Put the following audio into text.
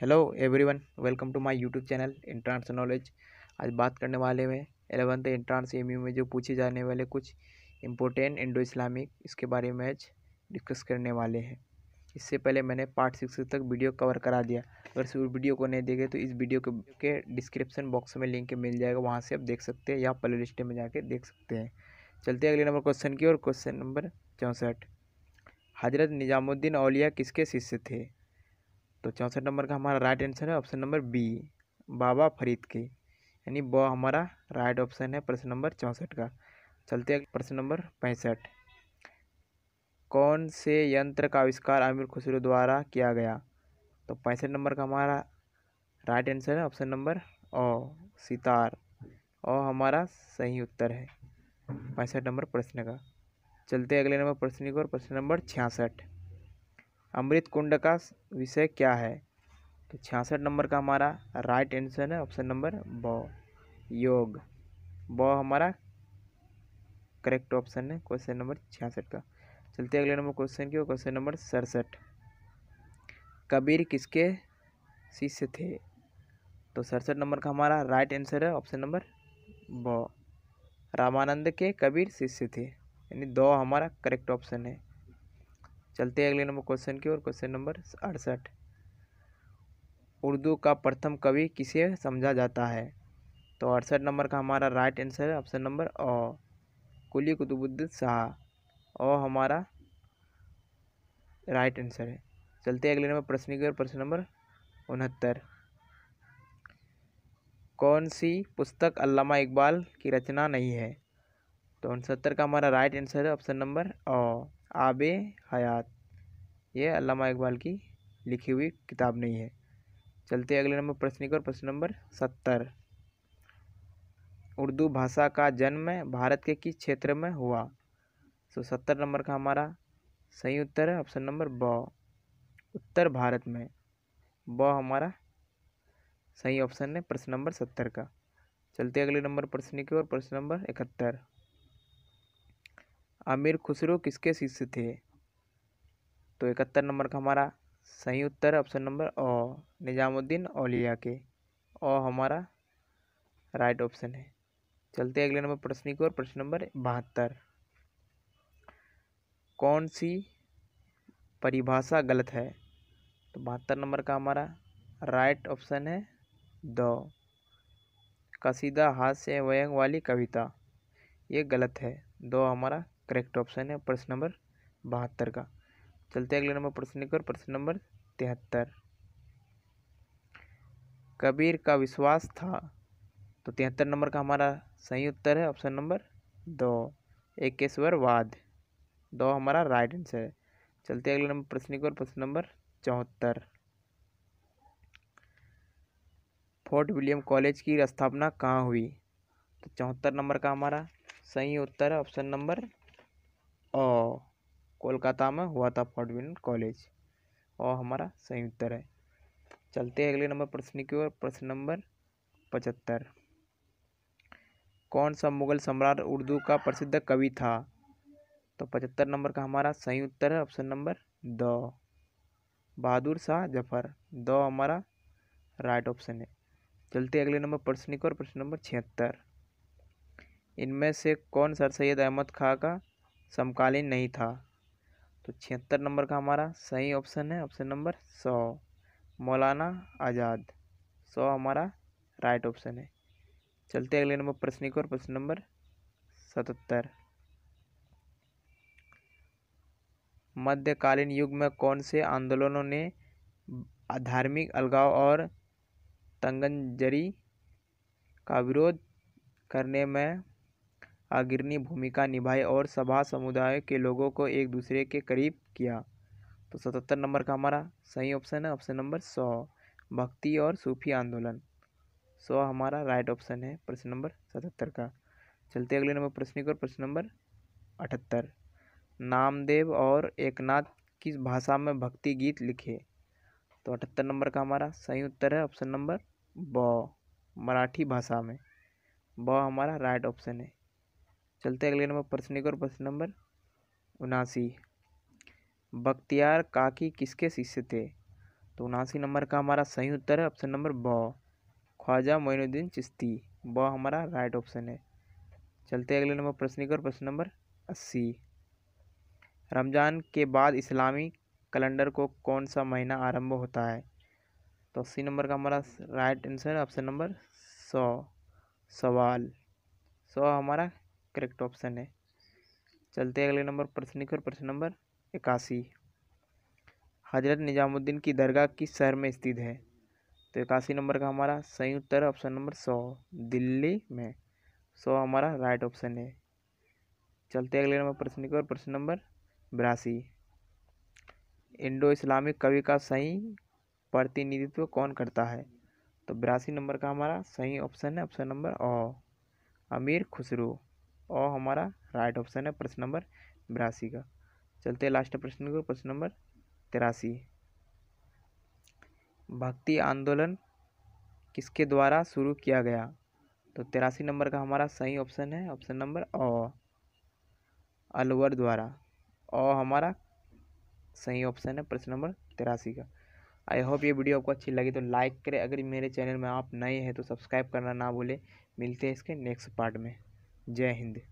hello everyone welcome to my YouTube channel entrance knowledge आज बात करने वाले हैं एलेवंथ इंट्रांस एम में जो पूछे जाने वाले कुछ इम्पोर्टेंट इंडो इस्लामिक इसके बारे में आज डिस्कस करने वाले हैं इससे पहले मैंने पार्ट सिक्स तक वीडियो कवर करा दिया अगर सिर्फ वीडियो को नहीं देखे तो इस वीडियो के डिस्क्रिप्शन बॉक्स में लिंक मिल जाएगा वहाँ से आप देख सकते हैं या प्ले लिस्ट में जाके देख सकते हैं चलते हैं अगले नंबर क्वेश्चन की और क्वेश्चन नंबर चौंसठ हजरत निज़ामुद्दीन अलिया किसके शिष्य थे तो चौंसठ नंबर का हमारा राइट आंसर है option number B Baba Farid के यानी ब हमारा राइट ऑप्शन है प्रश्न नंबर चौंसठ का चलते हैं प्रश्न नंबर पैंसठ कौन से यंत्र का आविष्कार आमिर खुसरो द्वारा किया गया तो पैंसठ नंबर का हमारा राइट आंसर है ऑप्शन नंबर ओ सितार ओ हमारा सही उत्तर है पैंसठ नंबर प्रश्न का चलते अगले नंबर प्रश्न की ओर प्रश्न नंबर छियासठ अमृत कुंड का विषय क्या है तो छियासठ नंबर का हमारा राइट आंसर है ऑप्शन नंबर ब योग ब हमारा करेक्ट ऑप्शन है क्वेश्चन नंबर छियासठ का चलते अगले नंबर क्वेश्चन की क्वेश्चन नंबर सड़सठ कबीर किसके शिष्य थे तो सड़सठ नंबर का हमारा राइट आंसर है ऑप्शन नंबर ब रामानंद के कबीर शिष्य थे यानी दो हमारा करेक्ट ऑप्शन है चलते हैं अगले नंबर क्वेश्चन की ओर क्वेश्चन नंबर अड़सठ उर्दू का प्रथम कवि किसे समझा जाता है तो अड़सठ नंबर का हमारा राइट आंसर है ऑप्शन नंबर अ कुली कुतुबुद्दीन शाह अ हमारा राइट आंसर है चलते हैं अगले नंबर प्रश्न की ओर प्रश्न नंबर उनहत्तर कौन सी पुस्तक अल्लामा इकबाल की रचना नहीं है तो उनसत्तर का हमारा राइट आंसर है ऑप्शन नंबर अ आब हयात ये अलामा इकबाल की लिखी हुई किताब नहीं है चलते अगले नंबर प्रश्न की ओर प्रश्न नंबर सत्तर उर्दू भाषा का जन्म भारत के किस क्षेत्र में हुआ सो तो सत्तर नंबर का हमारा सही उत्तर है ऑप्शन नंबर ब उत्तर भारत में ब हमारा सही ऑप्शन है प्रश्न नंबर सत्तर का चलते अगले नंबर प्रश्न की ओर प्रश्न नंबर इकहत्तर आमिर खुसरो किसके शिष्य थे तो इकहत्तर नंबर का हमारा सही उत्तर ऑप्शन नंबर अ निज़ामुद्दीन औलिया के ओ हमारा राइट ऑप्शन है चलते हैं अगले नंबर प्रश्न की ओर प्रश्न नंबर बहत्तर कौन सी परिभाषा गलत है तो बहत्तर नंबर का हमारा राइट ऑप्शन है द कसीदा हास्य व्यंग वाली कविता ये गलत है दो हमारा करेक्ट ऑप्शन है प्रश्न नंबर बहत्तर का चलते अगले नंबर प्रश्न कर प्रश्न नंबर तिहत्तर कबीर का विश्वास था तो तिहत्तर नंबर का हमारा सही उत्तर है ऑप्शन नंबर दो एकेश्वर वाद दो हमारा राइट आंसर है चलते अगले नंबर प्रश्न की प्रश्न नंबर चौहत्तर फोर्ट विलियम कॉलेज की स्थापना कहाँ हुई तो चौहत्तर नंबर का हमारा सही उत्तर है ऑप्शन नंबर कोलकाता में हुआ था फोर्ट विलियम कॉलेज और हमारा सही उत्तर है चलते हैं अगले नंबर प्रश्न की ओर प्रश्न नंबर पचहत्तर कौन सा मुगल सम्राट उर्दू का प्रसिद्ध कवि था तो पचहत्तर नंबर का हमारा सही उत्तर है ऑप्शन नंबर दो बहादुर शाह जफर दो हमारा राइट ऑप्शन है चलते अगले नंबर प्रश्न की ओर प्रश्न नंबर छिहत्तर इनमें से कौन सर सैयद अहमद खां का समकालीन नहीं था तो छिहत्तर नंबर का हमारा सही ऑप्शन है ऑप्शन नंबर सौ मौलाना आज़ाद सौ हमारा राइट ऑप्शन है चलते अगले नंबर प्रश्न की ओर प्रश्न नंबर सतहत्तर मध्यकालीन युग में कौन से आंदोलनों ने धार्मिक अलगाव और तंगनजरी का विरोध करने में अग्रणी भूमिका निभाई और सभा समुदाय के लोगों को एक दूसरे के करीब किया तो सतहत्तर नंबर का हमारा सही ऑप्शन है ऑप्शन नंबर सौ भक्ति और सूफी आंदोलन सौ हमारा राइट ऑप्शन है प्रश्न नंबर सतहत्तर का चलते अगले नंबर प्रश्न की ओर प्रश्न नंबर अठहत्तर नामदेव और एकनाथ किस भाषा में भक्ति गीत लिखे तो अठहत्तर नंबर का हमारा सही उत्तर है ऑप्शन नंबर ब मराठी भाषा में ब हमारा राइट ऑप्शन है चलते अगले नंबर प्रश्न एक और प्रश्न नंबर उनासी बख्तियार काकी किसके शिष्य थे तो उनासी नंबर का हमारा सही उत्तर है ऑप्शन नंबर ब ख्वाजा मोइनुद्दीन चिश्ती ब हमारा राइट ऑप्शन है चलते अगले नंबर प्रश्न और प्रश्न नंबर अस्सी रमज़ान के बाद इस्लामी कैलेंडर को कौन सा महीना आरंभ होता है तो अस्सी नंबर का हमारा राइट आंसर है ऑप्शन नंबर सौ सवाल सौ हमारा करेक्ट ऑप्शन है चलते हैं अगले नंबर प्रश्न और प्रश्न नंबर इक्यासी हजरत निज़ामुद्दीन की दरगाह किस शहर में स्थित है तो इक्यासी नंबर का हमारा सही उत्तर ऑप्शन नंबर सौ दिल्ली में सौ हमारा राइट ऑप्शन है चलते अगले नंबर प्रश्न लिखो प्रश्न नंबर बिरासी इंडो इस्लामिक कवि का सही प्रतिनिधित्व कौन करता है तो बिरासी नंबर का हमारा सही ऑप्शन है ऑप्शन नंबर ओ अमीर खुसरू और हमारा राइट ऑप्शन है प्रश्न नंबर बिरासी का चलते हैं लास्ट प्रश्न को प्रश्न नंबर तिरासी भक्ति आंदोलन किसके द्वारा शुरू किया गया तो तिरासी नंबर का हमारा सही ऑप्शन है ऑप्शन नंबर अ अलवर द्वारा ओ हमारा सही ऑप्शन है प्रश्न नंबर तिरासी का आई होप ये वीडियो आपको अच्छी लगी तो लाइक करें अगर मेरे चैनल में आप नए हैं तो सब्सक्राइब करना ना भूलें मिलते हैं इसके नेक्स्ट पार्ट में जय हिंद